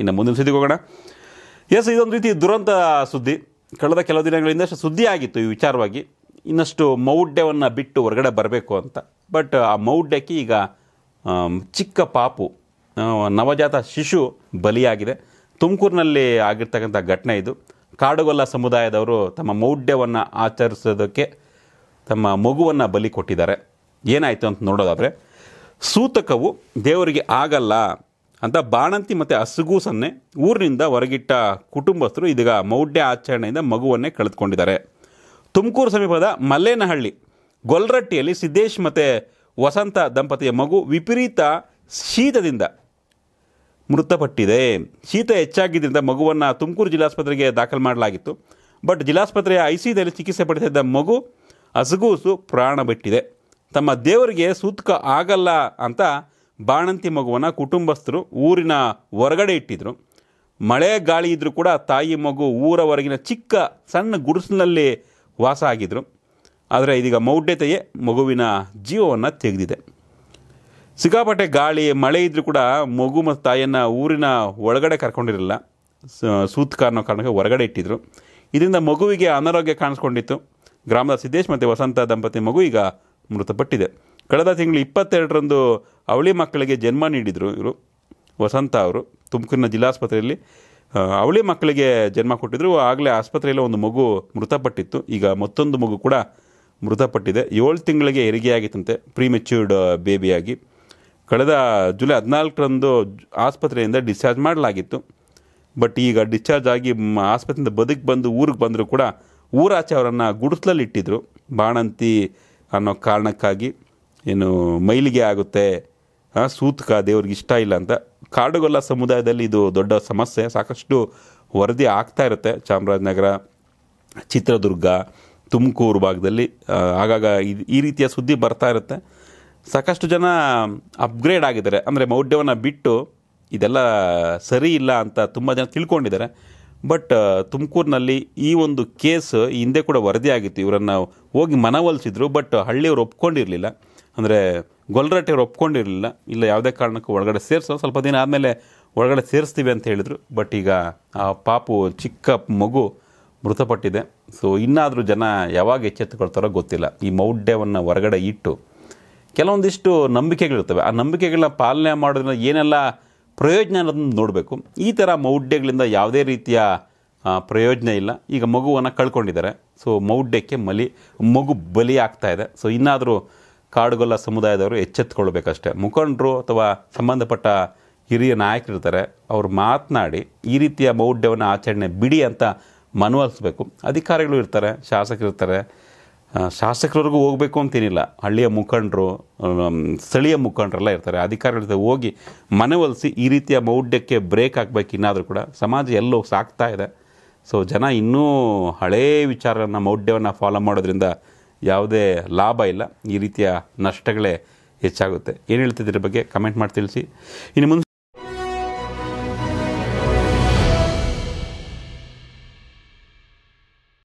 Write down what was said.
ಇನ್ನು ಮುಂದಿನ ಸುದ್ದಿಗೆ ಹೋಗೋಣ ಎಸ್ ಇದೊಂದು ರೀತಿ ದುರಂತ ಸುದ್ದಿ ಕಳೆದ ಕೆಲವು ದಿನಗಳಿಂದ ಸುದ್ದಿ ಆಗಿತ್ತು ಈ ವಿಚಾರವಾಗಿ ಇನ್ನಷ್ಟು ಮೌಢ್ಯವನ್ನು ಬಿಟ್ಟು ಹೊರಗಡೆ ಬರಬೇಕು ಅಂತ ಬಟ್ ಆ ಮೌಢ್ಯಕ್ಕೆ ಈಗ ಚಿಕ್ಕ ಪಾಪು ನವಜಾತ ಶಿಶು ಬಲಿಯಾಗಿದೆ ತುಮಕೂರಿನಲ್ಲಿ ಆಗಿರ್ತಕ್ಕಂಥ ಘಟನೆ ಇದು ಕಾಡುಗೊಲ್ಲ ಸಮುದಾಯದವರು ತಮ್ಮ ಮೌಢ್ಯವನ್ನು ಆಚರಿಸೋದಕ್ಕೆ ತಮ್ಮ ಮಗುವನ್ನು ಬಲಿ ಕೊಟ್ಟಿದ್ದಾರೆ ಏನಾಯಿತು ಅಂತ ನೋಡೋದಾದರೆ ಸೂತಕವು ದೇವರಿಗೆ ಆಗಲ್ಲ ಅಂತ ಬಾಣಂತಿ ಮತ್ತು ಹಸುಗೂಸನ್ನೇ ಊರಿನಿಂದ ಹೊರಗಿಟ್ಟ ಕುಟುಂಬಸ್ಥರು ಇದೀಗ ಮೌಢ್ಯ ಆಚರಣೆಯಿಂದ ಮಗುವನ್ನೇ ಕಳೆದುಕೊಂಡಿದ್ದಾರೆ ತುಮಕೂರು ಸಮೀಪದ ಮಲ್ಲೇನಹಳ್ಳಿ ಗೊಲ್ರಟ್ಟಿಯಲ್ಲಿ ಸಿದ್ದೇಶ್ ಮತ್ತು ವಸಂತ ದಂಪತಿಯ ಮಗು ವಿಪರೀತ ಶೀತದಿಂದ ಮೃತಪಟ್ಟಿದೆ ಶೀತ ಹೆಚ್ಚಾಗಿದ್ದರಿಂದ ಮಗುವನ್ನು ತುಮಕೂರು ಜಿಲ್ಲಾಸ್ಪತ್ರೆಗೆ ದಾಖಲು ಮಾಡಲಾಗಿತ್ತು ಬಟ್ ಜಿಲ್ಲಾಸ್ಪತ್ರೆಯ ಐ ಸಿದಲ್ಲಿ ಚಿಕಿತ್ಸೆ ಪಡೆದಿದ್ದ ಮಗು ಹಸುಗೂಸು ಪ್ರಾಣ ಬಿಟ್ಟಿದೆ ತಮ್ಮ ದೇವರಿಗೆ ಸೂತ್ಕ ಆಗಲ್ಲ ಅಂತ ಬಾಣಂತಿ ಮಗುವನ್ನು ಕುಟುಂಬಸ್ಥರು ಊರಿನ ಹೊರಗಡೆ ಇಟ್ಟಿದ್ದರು ಮಳೆ ಗಾಳಿ ಇದ್ದರೂ ಕೂಡ ತಾಯಿ ಮಗು ಊರವರೆಗಿನ ಚಿಕ್ಕ ಸಣ್ಣ ಗುಡಿಸಿನಲ್ಲಿ ವಾಸ ಆಗಿದ್ದರು ಆದರೆ ಇದೀಗ ಮೌಢ್ಯತೆಯೇ ಮಗುವಿನ ಜೀವವನ್ನು ತೆಗೆದಿದೆ ಸಿಕ್ಕಾಪಟ್ಟೆ ಗಾಳಿ ಮಳೆ ಇದ್ದರೂ ಕೂಡ ಮಗು ಮತ್ತು ತಾಯಿಯನ್ನು ಊರಿನ ಒಳಗಡೆ ಕರ್ಕೊಂಡಿರಲಿಲ್ಲ ಸೂತ್ ಅನ್ನೋ ಕಾರಣಕ್ಕೆ ಹೊರಗಡೆ ಇಟ್ಟಿದ್ರು ಇದರಿಂದ ಮಗುವಿಗೆ ಅನಾರೋಗ್ಯ ಕಾಣಿಸ್ಕೊಂಡಿತ್ತು ಗ್ರಾಮದ ಸಿದ್ದೇಶ್ ಮತ್ತು ವಸಂತ ದಂಪತಿ ಮಗು ಈಗ ಮೃತಪಟ್ಟಿದೆ ಕಳೆದ ತಿಂಗಳು ಇಪ್ಪತ್ತೆರಡರಂದು ಅವಳಿ ಮಕ್ಕಳಿಗೆ ಜನ್ಮ ನೀಡಿದರು ಇವರು ವಸಂತ ಅವರು ತುಮಕೂರಿನ ಜಿಲ್ಲಾಸ್ಪತ್ರೆಯಲ್ಲಿ ಅವಳಿ ಮಕ್ಕಳಿಗೆ ಜನ್ಮ ಕೊಟ್ಟಿದ್ರು ಆಗಲೇ ಆಸ್ಪತ್ರೆಯಲ್ಲಿ ಒಂದು ಮಗು ಮೃತಪಟ್ಟಿತ್ತು ಈಗ ಮತ್ತೊಂದು ಮಗು ಕೂಡ ಮೃತಪಟ್ಟಿದೆ ಏಳು ತಿಂಗಳಿಗೆ ಆಗಿತ್ತಂತೆ ಪ್ರೀಮೆಚ್ಯೂರ್ಡ್ ಬೇಬಿಯಾಗಿ ಕಳೆದ ಜುಲೈ ಹದಿನಾಲ್ಕರಂದು ಆಸ್ಪತ್ರೆಯಿಂದ ಡಿಸ್ಚಾರ್ಜ್ ಮಾಡಲಾಗಿತ್ತು ಬಟ್ ಈಗ ಡಿಸ್ಚಾರ್ಜ್ ಆಗಿ ಆಸ್ಪತ್ರೆಯಿಂದ ಬದುಕು ಬಂದು ಊರಿಗೆ ಬಂದರೂ ಕೂಡ ಊರಾಚೆ ಅವರನ್ನು ಗುಡಿಸ್ಲಲ್ಲಿ ಇಟ್ಟಿದ್ರು ಬಾಣಂತಿ ಅನ್ನೋ ಕಾರಣಕ್ಕಾಗಿ ಏನು ಮೈಲಿಗೆ ಆಗುತ್ತೆ ಸೂತಕ ದೇವ್ರಿಗೆ ಇಷ್ಟ ಇಲ್ಲ ಅಂತ ಕಾಡುಗೊಲ್ಲ ಸಮುದಾಯದಲ್ಲಿ ಇದು ದೊಡ್ಡ ಸಮಸ್ಯೆ ಸಾಕಷ್ಟು ವರದಿ ಆಗ್ತಾ ಇರುತ್ತೆ ಚಾಮರಾಜನಗರ ಚಿತ್ರದುರ್ಗ ತುಮಕೂರು ಭಾಗದಲ್ಲಿ ಆಗಾಗ ಇದು ಈ ರೀತಿಯ ಸುದ್ದಿ ಬರ್ತಾ ಇರುತ್ತೆ ಸಾಕಷ್ಟು ಜನ ಅಪ್ಗ್ರೇಡ್ ಆಗಿದ್ದಾರೆ ಅಂದರೆ ಮೌಢ್ಯವನ್ನು ಬಿಟ್ಟು ಇದೆಲ್ಲ ಸರಿ ಇಲ್ಲ ಅಂತ ತುಂಬ ಜನ ತಿಳ್ಕೊಂಡಿದ್ದಾರೆ ಬಟ್ ತುಮಕೂರಿನಲ್ಲಿ ಈ ಒಂದು ಕೇಸ್ ಹಿಂದೆ ಕೂಡ ವರದಿ ಆಗಿತ್ತು ಇವರನ್ನು ಹೋಗಿ ಮನವೊಲಿಸಿದ್ರು ಬಟ್ ಹಳ್ಳಿಯವರು ಒಪ್ಕೊಂಡಿರಲಿಲ್ಲ ಅಂದರೆ ಗೊಲ್ರಟ್ಟಿ ಅವ್ರು ಒಪ್ಕೊಂಡಿರಲಿಲ್ಲ ಇಲ್ಲ ಯಾವುದೇ ಕಾರಣಕ್ಕೂ ಒಳಗಡೆ ಸೇರಿಸೋ ಸ್ವಲ್ಪ ದಿನ ಆದಮೇಲೆ ಒಳಗಡೆ ಸೇರಿಸ್ತೀವಿ ಅಂತ ಹೇಳಿದರು ಬಟ್ ಈಗ ಆ ಪಾಪು ಚಿಕ್ಕ ಮಗು ಮೃತಪಟ್ಟಿದೆ ಸೊ ಇನ್ನಾದರೂ ಜನ ಯಾವಾಗ ಎಚ್ಚೆತ್ತುಕೊಳ್ತಾರೋ ಗೊತ್ತಿಲ್ಲ ಈ ಮೌಢ್ಯವನ್ನು ಹೊರಗಡೆ ಇಟ್ಟು ಕೆಲವೊಂದಿಷ್ಟು ನಂಬಿಕೆಗಳಿರ್ತವೆ ಆ ನಂಬಿಕೆಗಳನ್ನ ಪಾಲನೆ ಮಾಡೋದ್ರಿಂದ ಏನೆಲ್ಲ ಪ್ರಯೋಜನ ಅನ್ನೋದನ್ನು ನೋಡಬೇಕು ಈ ಥರ ಮೌಢ್ಯಗಳಿಂದ ಯಾವುದೇ ರೀತಿಯ ಪ್ರಯೋಜನ ಇಲ್ಲ ಈಗ ಮಗುವನ್ನು ಕಳ್ಕೊಂಡಿದ್ದಾರೆ ಸೊ ಮೌಢ್ಯಕ್ಕೆ ಮಲಿ ಮಗು ಬಲಿ ಆಗ್ತಾ ಇದೆ ಸೊ ಇನ್ನಾದರೂ ಕಾಡುಗೊಲ್ಲ ಸಮುದಾಯದವರು ಎಚ್ಚೆತ್ತುಕೊಳ್ಬೇಕಷ್ಟೇ ಮುಖಂಡರು ಅಥವಾ ಸಂಬಂಧಪಟ್ಟ ಹಿರಿಯ ನಾಯಕರಿರ್ತಾರೆ ಅವರು ಮಾತನಾಡಿ ಈ ರೀತಿಯ ಮೌಢ್ಯವನ್ನು ಆಚರಣೆ ಬಿಡಿ ಅಂತ ಮನವೊಲಿಸ್ಬೇಕು ಅಧಿಕಾರಿಗಳು ಇರ್ತಾರೆ ಶಾಸಕರಿರ್ತಾರೆ ಶಾಸಕರವರೆಗೂ ಹೋಗಬೇಕು ಅಂತೇನಿಲ್ಲ ಹಳ್ಳಿಯ ಮುಖಂಡರು ಸ್ಥಳೀಯ ಮುಖಂಡರೆಲ್ಲ ಇರ್ತಾರೆ ಅಧಿಕಾರಿಗಳ ಹೋಗಿ ಮನವೊಲಿಸಿ ಈ ರೀತಿಯ ಮೌಢ್ಯಕ್ಕೆ ಬ್ರೇಕ್ ಹಾಕ್ಬೇಕು ಇನ್ನಾದರೂ ಕೂಡ ಸಮಾಜ ಎಲ್ಲೋ ಸಾಕ್ತಾ ಇದೆ ಸೊ ಜನ ಇನ್ನೂ ಹಳೇ ವಿಚಾರನ ಮೌಢ್ಯವನ್ನು ಫಾಲೋ ಮಾಡೋದ್ರಿಂದ ಯಾವುದೇ ಲಾಭ ಇಲ್ಲ ಈ ರೀತಿಯ ನಷ್ಟಗಳೇ ಹೆಚ್ಚಾಗುತ್ತೆ ಏನು ಹೇಳ್ತಿದ್ದೀರ ಬಗ್ಗೆ ಕಮೆಂಟ್ ಮಾಡಿ ತಿಳಿಸಿ ಇನ್ನು ಮುಂದೆ